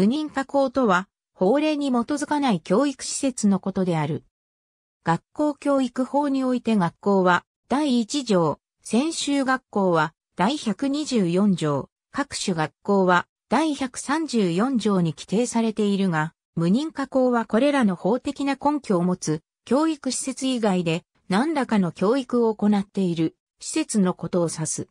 無認可校とは、法令に基づかない教育施設のことである。学校教育法において学校は、第1条、専修学校は、第124条、各種学校は、第134条に規定されているが、無認可校はこれらの法的な根拠を持つ、教育施設以外で、何らかの教育を行っている、施設のことを指す。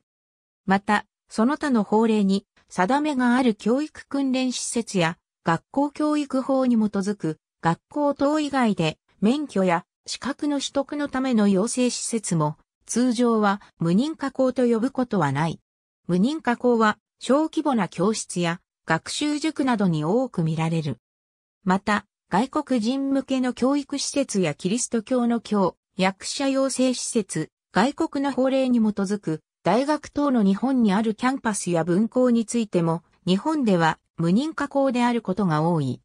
また、その他の法令に、定めがある教育訓練施設や学校教育法に基づく学校等以外で免許や資格の取得のための養成施設も通常は無認可校と呼ぶことはない。無認可校は小規模な教室や学習塾などに多く見られる。また、外国人向けの教育施設やキリスト教の教、役者養成施設、外国の法令に基づく大学等の日本にあるキャンパスや分校についても、日本では無認可校であることが多い。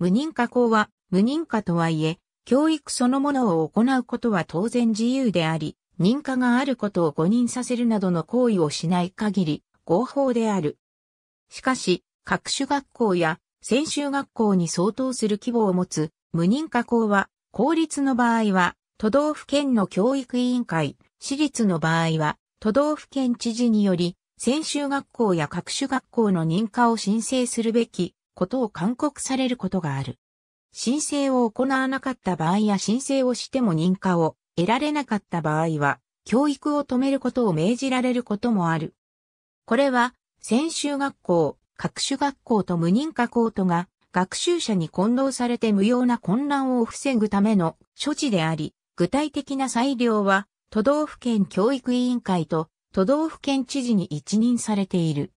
無認可校は、無認可とはいえ、教育そのものを行うことは当然自由であり、認可があることを誤認させるなどの行為をしない限り、合法である。しかし、各種学校や専修学校に相当する規模を持つ無認可校は、公立の場合は、都道府県の教育委員会、私立の場合は、都道府県知事により、専修学校や各種学校の認可を申請するべきことを勧告されることがある。申請を行わなかった場合や申請をしても認可を得られなかった場合は、教育を止めることを命じられることもある。これは、専修学校、各種学校と無認可校とが、学習者に混同されて無用な混乱を防ぐための処置であり、具体的な裁量は、都道府県教育委員会と都道府県知事に一任されている。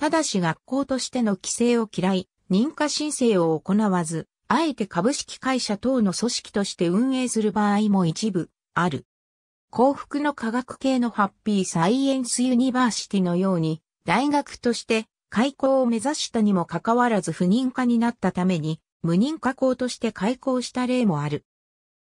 ただし学校としての規制を嫌い、認可申請を行わず、あえて株式会社等の組織として運営する場合も一部ある。幸福の科学系のハッピーサイエンスユニバーシティのように、大学として開校を目指したにもかかわらず不認可になったために、無認可校として開校した例もある。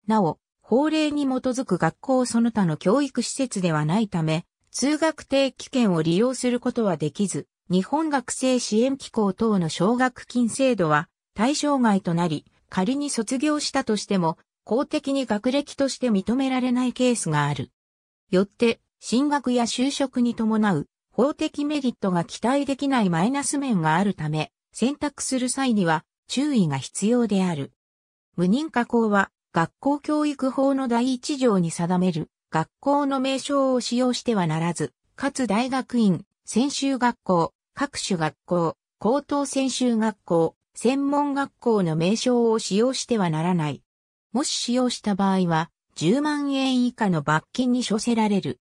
なお、法令に基づく学校その他の教育施設ではないため、通学定期券を利用することはできず、日本学生支援機構等の奨学金制度は対象外となり、仮に卒業したとしても、公的に学歴として認められないケースがある。よって、進学や就職に伴う法的メリットが期待できないマイナス面があるため、選択する際には注意が必要である。無認可校は学校教育法の第一条に定める学校の名称を使用してはならず、かつ大学院、専修学校、各種学校、高等専修学校、専門学校の名称を使用してはならない。もし使用した場合は、10万円以下の罰金に処せられる。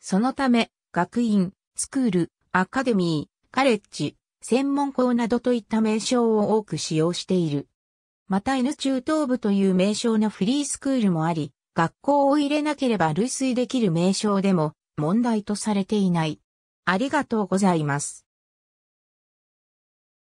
そのため、学院、スクール、アカデミー、カレッジ、専門校などといった名称を多く使用している。また N 中等部という名称のフリースクールもあり、学校を入れなければ類推できる名称でも問題とされていない。ありがとうございます。